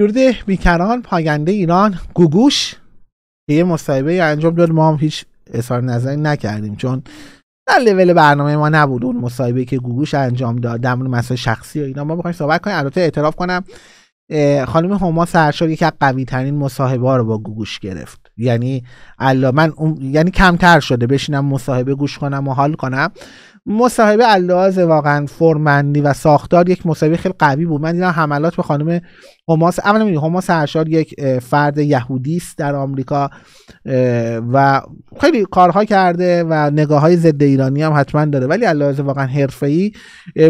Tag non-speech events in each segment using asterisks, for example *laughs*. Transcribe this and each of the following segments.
درود بیکران پاینده ایران گوگوش که یه مصاحبه انجام داد ما هم هیچ اظهار نظری نکردیم چون در لول برنامه ما نبود اون مصاحبه که گوگوش انجام داد در مورد مسائل شخصی و اینا ما می‌خوایم صحبت کنیم البته اعتراف کنم خانم هما سرشار یکی از قوی ترین مصاحبه رو با گوگوش گرفت یعنی الا من یعنی کمتر شده بشینم مصاحبه گوش کنم و حال کنم مصاحبه الاز واقعا فرمندی و ساختار یک مصاحبه خیلی قوی بود من دیدم حملات به خانم هماس اولا میدونی هما سرشار یک فرد یهودی است در آمریکا و خیلی کارها کرده و نگاه های ضد ایرانی هم حتما داره ولی الاز واقعا حرفه‌ای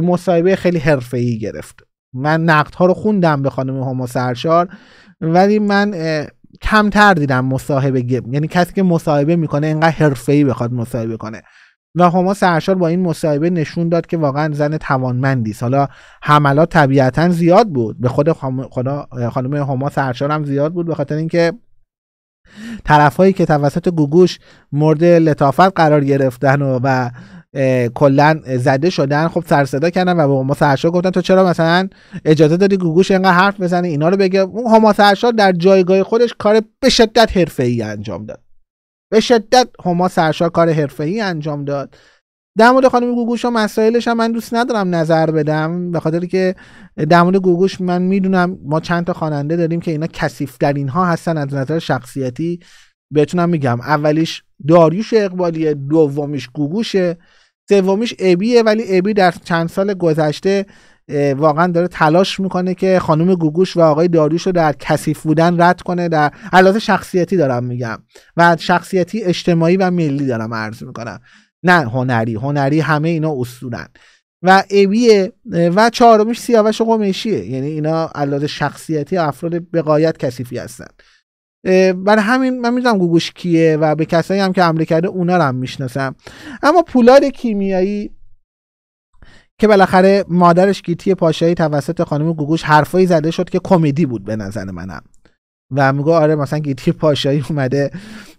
مصاحبه خیلی حرفه‌ای گرفت من نقد ها رو خوندم به خانم هما سرشار ولی من کمتر دیدم مصاحبه یعنی کسی که مصاحبه میکنه حرفه ای بخواد مصاحبه کنه و هما سرشار با این مصاحبه نشون داد که واقعا زن توانمندی حالا حملات طبیعتا زیاد بود به خود خانم هما سرشار هم زیاد بود به خاطر اینکه طرفهایی که توسط گوگوش مورد لطافت قرار گرفتن و, و کلا زده شدن خب سر صدا کردن و به ما سرشا گفتن تو چرا مثلا اجازه دادی گوگوش اینقدر حرف بزنه اینا رو بگه اون هما در جایگاه خودش کار به شدت حرفه‌ای انجام داد به شدت هما سرشا کار حرفه‌ای انجام داد در مورد خانم گوگوش و مسائلش هم من دوست ندارم نظر بدم به خاطر که در مورد گوگوش من میدونم ما چند تا خواننده داریم که اینا کثیف در اینها هستن از نظر شخصیتی بهتونم میگم اولیش داریوش اقبالیه دومیش گوگوشه سومیش ابیه ولی ابی در چند سال گذشته واقعا داره تلاش میکنه که خانم گوگوش و آقای داریوش رو در کثیف بودن رد کنه در علاوه شخصیتی دارم میگم و شخصیتی اجتماعی و ملی دارم عرض میکنم نه هنری هنری همه اینا اصولن و ابیه و چهارمیش سیاوش قمیشیه یعنی اینا علاوه شخصیتی افراد بقایت کثیفی هستن برای همین من میدونم گوگوش کیه و به کسایی هم که حمله کرده اونا رو هم میشناسم اما پولاد کیمیایی که بالاخره مادرش گیتی پاشایی توسط خانم گوگوش حرفایی زده شد که کمدی بود به نظر منم و میگو آره مثلا گیتی پاشایی اومده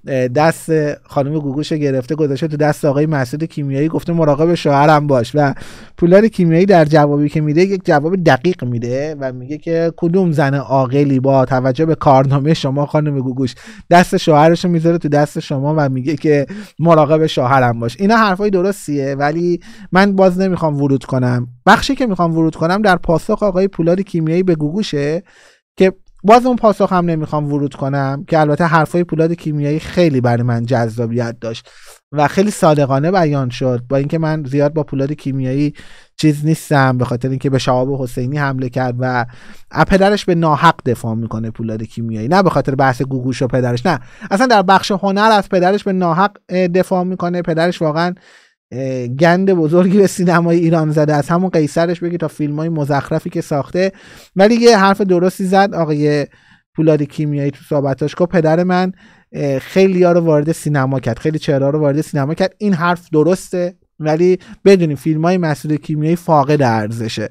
دست خانم گوگوش گرفته گذاشته تو دست آقای مسعود کیمیایی گفته مراقب شوهرم باش و پولار کیمیایی در جوابی که میده یک جواب دقیق میده و میگه که کدوم زن عاقلی با توجه به کارنامه شما خانم گوگوش دست شوهرش میذاره تو دست شما و میگه که مراقب شوهرم باش اینا حرفای درستیه ولی من باز نمیخوام ورود کنم بخشی که میخوام ورود کنم در پاسخ آقای پولار کیمیایی به گوگوشه که باز اون پاسخ هم نمیخوام ورود کنم که البته حرفای پولاد کیمیایی خیلی برای من جذابیت داشت و خیلی صادقانه بیان شد با اینکه من زیاد با پولاد کیمیایی چیز نیستم به خاطر اینکه به شواب حسینی حمله کرد و پدرش به ناحق دفاع میکنه پولاد کیمیایی نه به خاطر بحث گوگوش و پدرش نه اصلا در بخش هنر از پدرش به ناحق دفاع میکنه پدرش واقعا گند بزرگی به سینمای ایران زده از همون قیصرش بگی تا فیلم های مزخرفی که ساخته ولی یه حرف درستی زد آقای پولاد کیمیایی تو صحبتاش گفت پدر من خیلی ها رو وارد سینما کرد خیلی چهره رو وارد سینما کرد این حرف درسته ولی بدونیم فیلم های مسئول کیمیایی فاقد ارزشه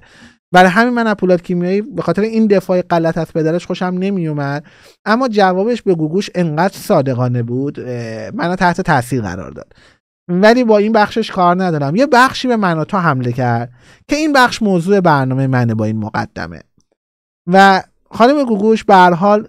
برای همین من از پولاد کیمیایی به خاطر این دفاع غلط از پدرش خوشم نمیومد اما جوابش به گوگوش انقدر صادقانه بود من تحت تاثیر قرار داد ولی با این بخشش کار ندارم یه بخشی به من و حمله کرد که این بخش موضوع برنامه منه با این مقدمه و خانم گوگوش به حال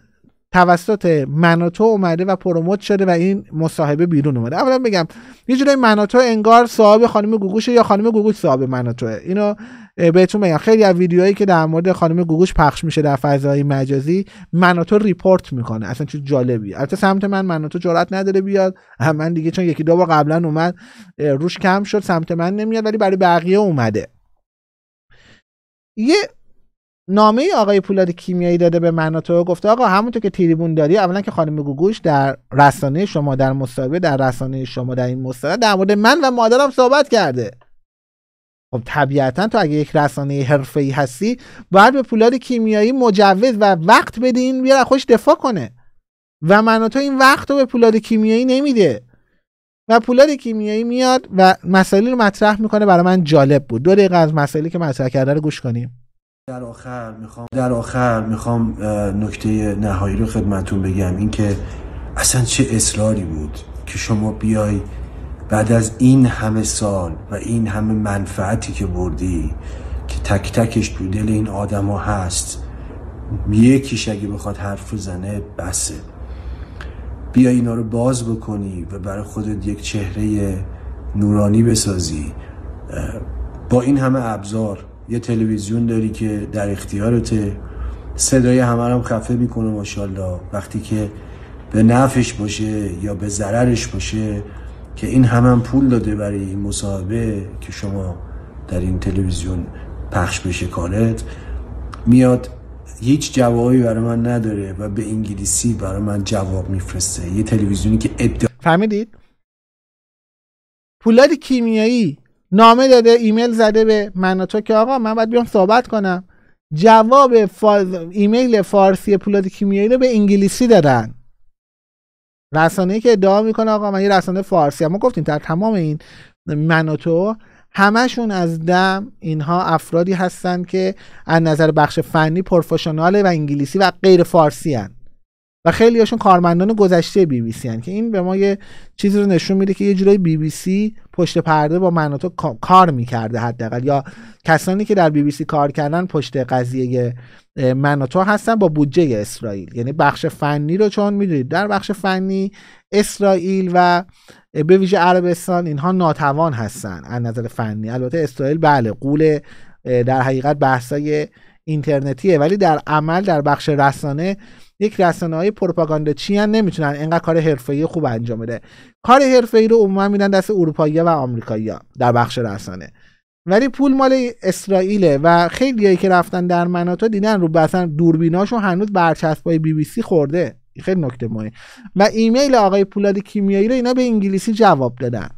توسط مناتو اومده و پروموت شده و این مصاحبه بیرون اومده اولا بگم یه جورای مناتو انگار صاحب خانم گوگوش یا خانم گوگوش صاحب مناتوه اینو بهتون بگم خیلی از ویدیوهایی که در مورد خانم گوگوش پخش میشه در فضای مجازی مناتو ریپورت میکنه اصلا چه جالبی البته سمت من مناتو جرات نداره بیاد *laughs* من دیگه چون یکی دو بار قبلا اومد روش کم شد سمت من نمیاد ولی برای بقیه اومده یه نامه ای آقای پولاد کیمیایی داده به تو گفته آقا همونطور که تریبون داری اولا که خانم گوگوش در رسانه شما در مصاحبه در رسانه شما در این مصاحبه در مورد من و مادرم صحبت کرده خب طبیعتا تو اگه یک رسانه حرفه‌ای هستی باید به پولاد کیمیایی مجوز و وقت بدین این بیاد خوش دفاع کنه و تو این وقت رو به پولاد کیمیایی نمیده و پولاد کیمیایی میاد و مسئله رو مطرح میکنه برای من جالب بود دو دقیقه از مسائلی که مطرح کرده رو گوش کنیم در آخر میخوام در آخر میخوام نکته نهایی رو خدمتون بگم اینکه اصلا چه اصراری بود که شما بیای بعد از این همه سال و این همه منفعتی که بردی که تک تکش تو دل این آدما هست یکیش اگه بخواد حرف زنه بسه بیا اینا رو باز بکنی و برای خودت یک چهره نورانی بسازی با این همه ابزار یه تلویزیون داری که در اختیارته صدای همه هم خفه میکنه ماشاءالله وقتی که به نفش باشه یا به ضررش باشه که این همه پول داده برای این مصاحبه که شما در این تلویزیون پخش بشه کارت میاد هیچ جوابی برای من نداره و به انگلیسی برای من جواب میفرسته یه تلویزیونی که ابدا فهمیدید پولاد کیمیایی نامه داده ایمیل زده به من که آقا من باید بیام صحبت کنم جواب ایمیل فارسی پولاد کیمیایی رو به انگلیسی دادن رسانه که ادعا میکنه آقا من یه رسانه فارسی هم. ما گفتیم در تمام این من و همشون از دم اینها افرادی هستند که از نظر بخش فنی پروفشناله و انگلیسی و غیر فارسی هن. و خیلی هاشون کارمندان گذشته بی بی سی هن که این به ما یه چیزی رو نشون میده که یه جورای بی بی سی پشت پرده با مناطق کار میکرده حداقل یا کسانی که در بی بی سی کار کردن پشت قضیه مناتو هستن با بودجه اسرائیل یعنی بخش فنی رو چون میدونید در بخش فنی اسرائیل و به ویژه عربستان اینها ناتوان هستن از نظر فنی البته اسرائیل بله قول در حقیقت بحثای اینترنتیه ولی در عمل در بخش رسانه یک رسانه های پروپاگاندا چی نمیتونن انقدر کار حرفه‌ای خوب انجام بده کار حرفه‌ای رو عموما میدن دست اروپایی‌ها و آمریکایی‌ها در بخش رسانه ولی پول مال اسرائیله و خیلیایی که رفتن در مناطق دیدن رو مثلا دوربیناشون هنوز برچسبای بی بی سی خورده خیلی نکته مهمه و ایمیل آقای پولاد کیمیایی رو اینا به انگلیسی جواب دادن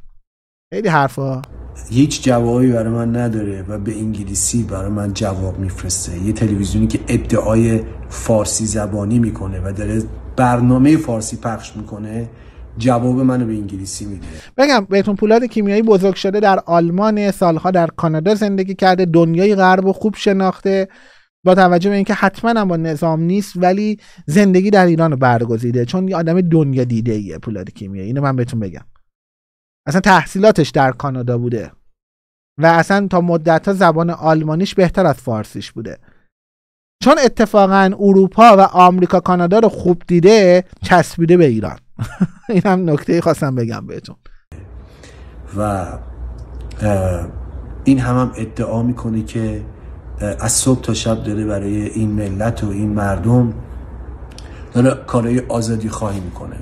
خیلی حرفا هیچ جوابی برای من نداره و به انگلیسی برای من جواب میفرسته یه تلویزیونی که ادعای فارسی زبانی میکنه و داره برنامه فارسی پخش میکنه جواب منو به انگلیسی میده بگم بهتون پولاد کیمیایی بزرگ شده در آلمان سالها در کانادا زندگی کرده دنیای غرب و خوب شناخته با توجه به اینکه حتما هم با نظام نیست ولی زندگی در ایران برگزیده چون یه آدم دنیا دیده ایه پولاد کیمیایی اینو من بهتون بگم اصلا تحصیلاتش در کانادا بوده و اصلا تا مدتها زبان آلمانیش بهتر از فارسیش بوده چون اتفاقا اروپا و آمریکا کانادا رو خوب دیده چسبیده به ایران *laughs* این هم نکته خواستم بگم بهتون و این هم, هم ادعا میکنه که از صبح تا شب داره برای این ملت و این مردم داره کارهای آزادی خواهی میکنه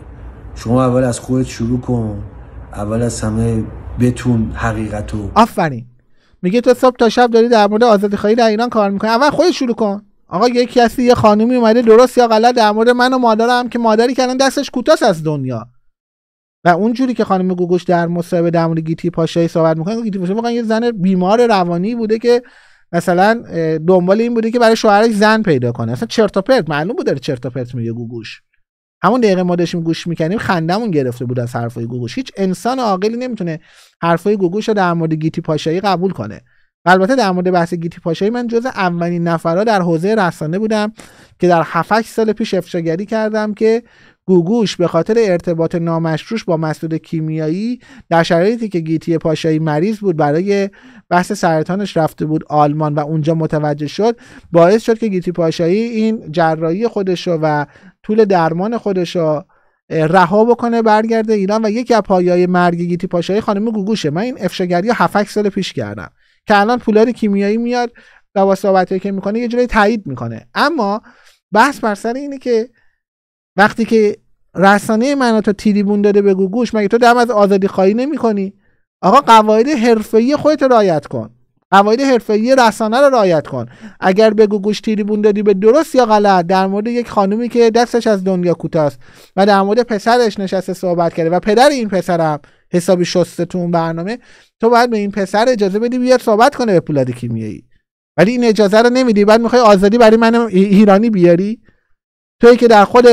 شما اول از خودت شروع کن اول از همه بتون حقیقت آفرین میگه تو صبح تا شب داری در مورد آزادی خواهی در ایران کار میکنه اول خودت شروع کن آقا یکی کسی یه خانومی اومده درست یا غلط در مورد من و مادرم که مادری که دستش کوتاس از دنیا و اونجوری که خانم گوگوش در مصاحبه در مورد گیتی پاشایی صحبت میکنه گیتی پاشایی واقعا یه زن بیمار روانی بوده که مثلا دنبال این بوده که برای شوهرش زن پیدا کنه اصلا چرت و پرت معلوم بود داره چرت و پرت میگه گوگوش همون دقیقه ما داشتیم گوش میکنیم خندمون گرفته بود از حرفای گوگوش هیچ انسان عاقلی نمیتونه حرفای گوگوش رو در مورد گیتی پاشایی قبول کنه البته در مورد بحث گیتی پاشایی من جز اولین نفرها در حوزه رسانه بودم که در 7 سال پیش افشاگری کردم که گوگوش به خاطر ارتباط نامشروش با مسدود کیمیایی در شرایطی که گیتی پاشایی مریض بود برای بحث سرطانش رفته بود آلمان و اونجا متوجه شد باعث شد که گیتی پاشایی این جراحی خودشو و طول درمان خودشو رها بکنه برگرده ایران و یکی از پایه‌های مرگ گیتی پاشایی خانم گوگوشه من این افشاگری 7 سال پیش کردم که الان پولار کیمیایی میاد و با که میکنه یه جوری تایید میکنه اما بحث بر سر اینه که وقتی که رسانه من تو تریبون داده به گوش مگه تو دم از آزادی خواهی نمی کنی آقا قواعد حرفه‌ای خودت رعایت کن قواعد حرفه‌ای رسانه رو را رعایت کن اگر به گوش تریبون دادی به درست یا غلط در مورد یک خانومی که دستش از دنیا کوتاست و در مورد پسرش نشسته صحبت کرده و پدر این پسرم حسابی شسته تو اون برنامه تو باید به این پسر اجازه بدی بیاد صحبت کنه به پولاد کیمیایی ولی این اجازه رو نمیدی بعد میخوای آزادی برای من ایرانی بیاری توی که در خود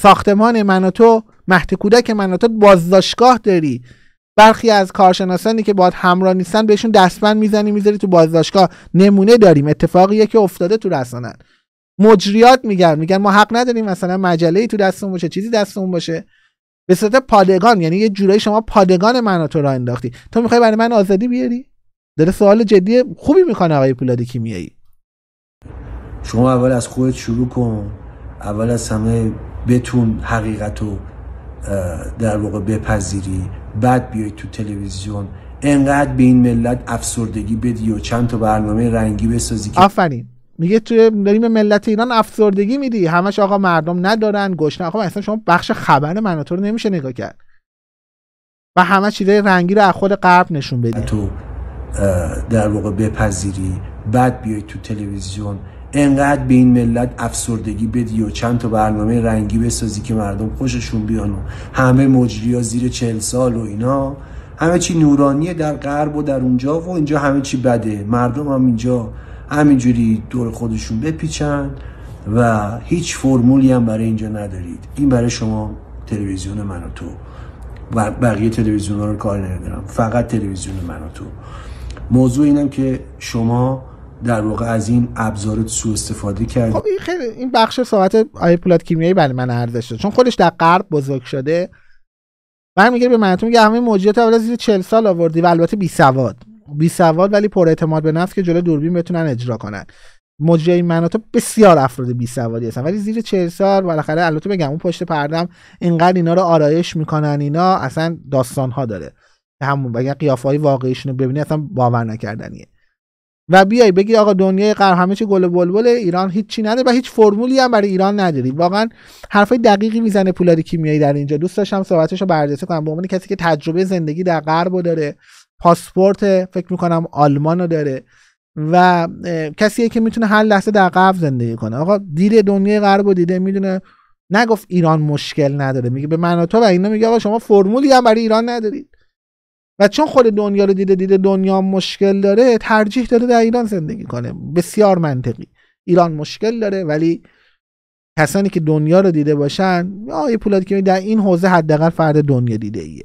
ساختمان من و تو مهد کودک من و تو بازداشتگاه داری برخی از کارشناسانی که باید همراه نیستن بهشون دستبند میزنی میذاری تو بازداشتگاه نمونه داریم اتفاقیه که افتاده تو رسانن مجریات میگن میگن ما حق نداریم مثلا مجله تو دستمون باشه چیزی دستمون باشه به صورت پادگان یعنی یه جورایی شما پادگان من تو را انداختی تو میخوای برای من آزادی بیاری داره سوال جدی خوبی میکنه آقای پولادی کیمیایی شما اول از خودت شروع کن اول از همه بتون حقیقت رو در واقع بپذیری بعد بیای تو تلویزیون انقدر به این ملت افسردگی بدی و چند تا برنامه رنگی بسازی که آفرین میگه تو داریم ملت ایران افسردگی میدی همش آقا مردم ندارن گشنه آقا اصلا شما بخش خبر من رو نمیشه نگاه کرد و همه چیزای رنگی رو از خود غرب نشون بدی تو در واقع بپذیری بعد بیای تو تلویزیون انقدر به این ملت افسردگی بدی و چند تا برنامه رنگی بسازی که مردم خوششون بیان و همه مجری ها زیر چهل سال و اینا همه چی نورانیه در غرب و در اونجا و اینجا همه چی بده مردم هم اینجا همینجوری دور خودشون بپیچن و هیچ فرمولی هم برای اینجا ندارید این برای شما تلویزیون من و تو و بقیه تلویزیون ها رو کار ندارم فقط تلویزیون من و تو موضوع اینم که شما در واقع از این ابزار سوء استفاده کرد خب این خیلی این بخش ساعت آی پولاد کیمیایی برای من ارزش داره چون خودش در غرب بزرگ شده من میگه به من تو میگه همه موجیات اول زیر 40 سال آوردی و البته بی سواد بی سواد ولی پر اعتماد به نفس که جلو دوربین بتونن اجرا کنن موجیای من بسیار افراد بی سوادی هستن ولی زیر 40 سال بالاخره البته بگم اون پشت پردم اینقدر اینا رو آرایش میکنن اینا اصلا داستان ها داره همون بگه قیافه های واقعیشون رو ببینی اصلا باور نکردنیه و بیای بگی آقا دنیای غرب همه چی گل بلبل ایران هیچی نده و هیچ فرمولی هم برای ایران نداری واقعا حرفای دقیقی میزنه پولاد کیمیایی در اینجا دوست داشتم صحبتش رو کنم به عنوان کسی که تجربه زندگی در غرب داره پاسپورت فکر میکنم آلمان رو داره و کسیه که میتونه هر لحظه در غرب زندگی کنه آقا دیر دنیای غرب رو دیده میدونه نگفت ایران مشکل نداره میگه به من تو و اینا میگه آقا شما فرمولی هم برای ایران نداری و چون خود دنیا رو دیده دیده دنیا مشکل داره ترجیح داده در ایران زندگی کنه بسیار منطقی ایران مشکل داره ولی کسانی که دنیا رو دیده باشن یا پولاد کیمیایی در این حوزه حداقل فرد دنیا دیده ایه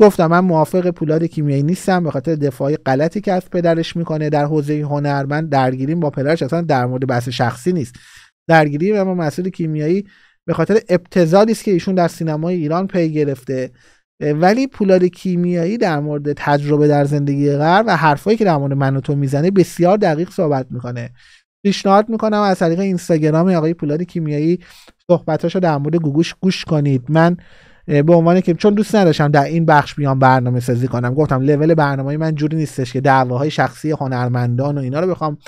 گفتم من موافق پولاد کیمیایی نیستم به خاطر دفاعی غلطی که از پدرش میکنه در حوزه هنر من درگیریم با پدرش اصلا در مورد بحث شخصی نیست درگیری و مسئول کیمیایی به خاطر ابتزالی است که ایشون در سینمای ایران پی گرفته ولی پولاد کیمیایی در مورد تجربه در زندگی غرب و حرفایی که در مورد من و تو میزنه بسیار دقیق صحبت میکنه پیشنهاد میکنم از طریق اینستاگرام آقای پولاد کیمیایی صحبتاشو در مورد گوگوش گوش کنید من به عنوان که چون دوست نداشتم در این بخش بیام برنامه سازی کنم گفتم لول برنامه من جوری نیستش که دعواهای شخصی هنرمندان و اینا رو بخوام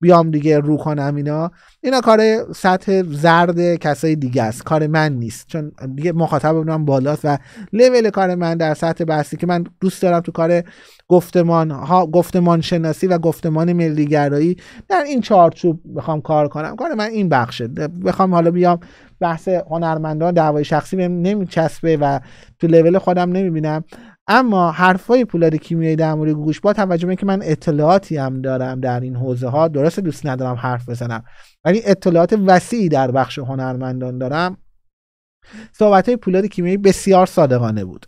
بیام دیگه رو کنم اینا اینا کار سطح زرد کسای دیگه است کار من نیست چون دیگه مخاطب اونم بالاست و لول کار من در سطح بحثی که من دوست دارم تو کار گفتمان ها گفتمان شناسی و گفتمان ملیگرایی در این چارچوب بخوام کار کنم کار من این بخشه بخوام حالا بیام بحث هنرمندان دعوای شخصی نمی نمیچسبه و تو لول خودم نمیبینم اما حرفای پولاد کیمیایی در مورد گوش با توجه به اینکه من اطلاعاتی هم دارم در این حوزه ها درست دوست ندارم حرف بزنم ولی اطلاعات وسیعی در بخش هنرمندان دارم صحبت های پولاد کیمیایی بسیار صادقانه بود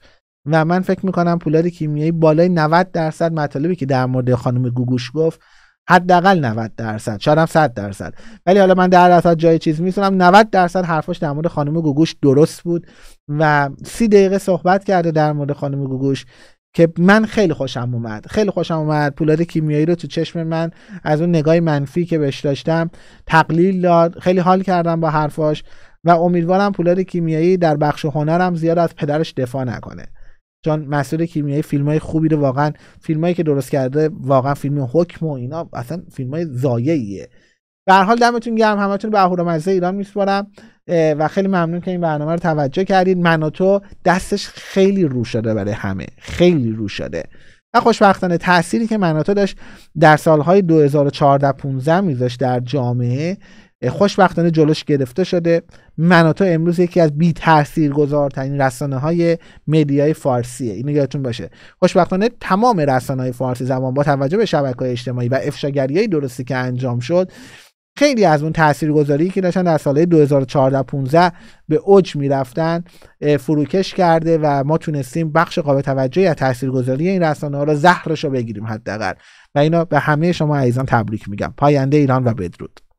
و من فکر میکنم پولاد کیمیایی بالای 90 درصد مطالبی که در مورد خانم گوگوش گفت حداقل 90 درصد شاید هم 100 درصد ولی حالا من در درصد جای چیز میسونم 90 درصد حرفاش در مورد خانم گوگوش درست بود و 30 دقیقه صحبت کرده در مورد خانم گوگوش که من خیلی خوشم اومد خیلی خوشم اومد پولاد کیمیایی رو تو چشم من از اون نگاه منفی که بهش داشتم تقلیل داد خیلی حال کردم با حرفاش و امیدوارم پولاد کیمیایی در بخش هنرم زیاد از پدرش دفاع نکنه چون مسئول کیمیایی فیلم های خوبی رو واقعا فیلمایی که درست کرده واقعا فیلم حکم و اینا اصلا فیلم های زایعیه به هر حال دمتون گرم همتون به اهورامزه ایران میسپارم و خیلی ممنون که این برنامه رو توجه کردید من دستش خیلی رو شده برای همه خیلی رو شده و خوشبختانه تأثیری که مناتو داشت در سالهای 2014-15 میذاشت در جامعه خوشبختانه جلوش گرفته شده مناطق امروز یکی از بی تاثیر گذارترین رسانه های مدیای فارسیه اینو یادتون باشه خوشبختانه تمام رسانه های فارسی زمان با توجه به شبکه های اجتماعی و افشاگری های درستی که انجام شد خیلی از اون گذاری که داشتن در سال 2014 15 به اوج میرفتن فروکش کرده و ما تونستیم بخش قابل توجهی از تاثیرگذاری این رسانه ها را زهرش رو بگیریم حداقل و اینا به همه شما عزیزان تبریک میگم پاینده ایران و بدرود